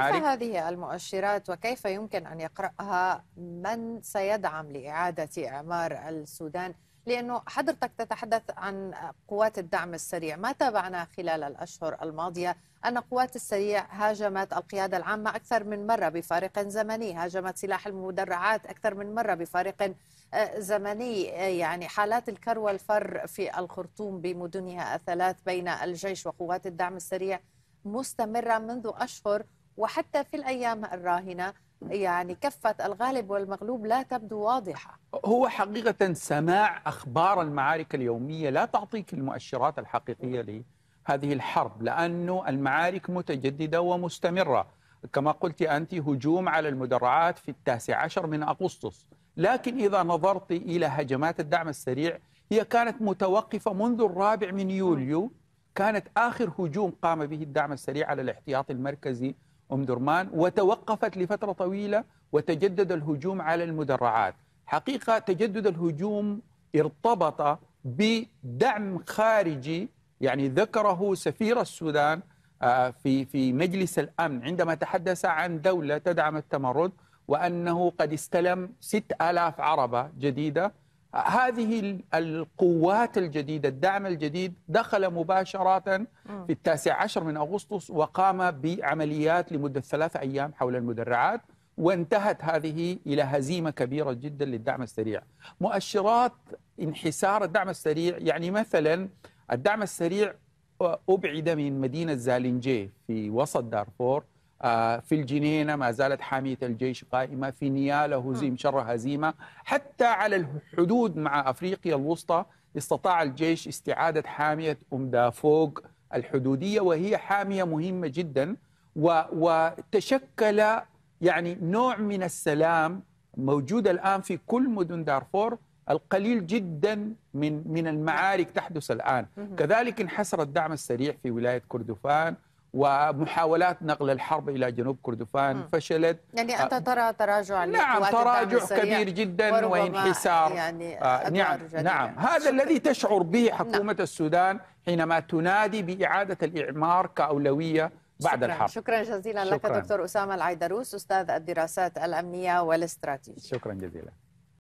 كيف هذه المؤشرات وكيف يمكن أن يقرأها من سيدعم لإعادة إعمار السودان لأنه حضرتك تتحدث عن قوات الدعم السريع ما تابعنا خلال الأشهر الماضية أن قوات السريع هاجمت القيادة العامة أكثر من مرة بفارق زمني هاجمت سلاح المدرعات أكثر من مرة بفارق آه، زمني آه، يعني حالات الكر والفر في الخرطوم بمدنها الثلاث بين الجيش وقوات الدعم السريع مستمرة منذ أشهر وحتى في الأيام الراهنة يعني كفة الغالب والمغلوب لا تبدو واضحة هو حقيقة سماع أخبار المعارك اليومية لا تعطيك المؤشرات الحقيقية لهذه الحرب لأنه المعارك متجددة ومستمرة كما قلت أنت هجوم على المدرعات في التاسع عشر من أغسطس لكن إذا نظرت إلى هجمات الدعم السريع هي كانت متوقفة منذ الرابع من يوليو كانت آخر هجوم قام به الدعم السريع على الاحتياط المركزي أم درمان وتوقفت لفترة طويلة وتجدد الهجوم على المدرعات حقيقة تجدد الهجوم ارتبط بدعم خارجي يعني ذكره سفير السودان آه، في في مجلس الأمن عندما تحدث عن دولة تدعم التمرد وأنه قد استلم 6000 عربة جديدة هذه القوات الجديدة الدعم الجديد دخل مباشرة في التاسع عشر من أغسطس وقام بعمليات لمدة ثلاثة أيام حول المدرعات وانتهت هذه إلى هزيمة كبيرة جدا للدعم السريع مؤشرات انحسار الدعم السريع يعني مثلا الدعم السريع أبعد من مدينة زالينجي في وسط دارفور آه، في الجنينة ما زالت حامية الجيش قائمة في نيالة هزيم شر هزيمة حتى على الحدود مع أفريقيا الوسطى استطاع الجيش استعادة حامية أم دافوق الحدودية وهي حامية مهمة جدا وتشكل يعني نوع من السلام موجود الآن في كل مدن دارفور القليل جدا من من المعارك تحدث الآن كذلك انحسر الدعم السريع في ولاية كردفان ومحاولات نقل الحرب الى جنوب كردفان م. فشلت يعني انت آه، ترى تراجع نعم تراجع كبير جدا وانحسار يعني آه، نعم نعم هذا شكرا. الذي تشعر به نعم. حكومه نعم. السودان حينما تنادي باعاده الاعمار كاولويه بعد شكرا. الحرب شكرا جزيلا شكرا. لك دكتور اسامه العيدروس استاذ الدراسات الامنيه والاستراتيجيه شكرا جزيلا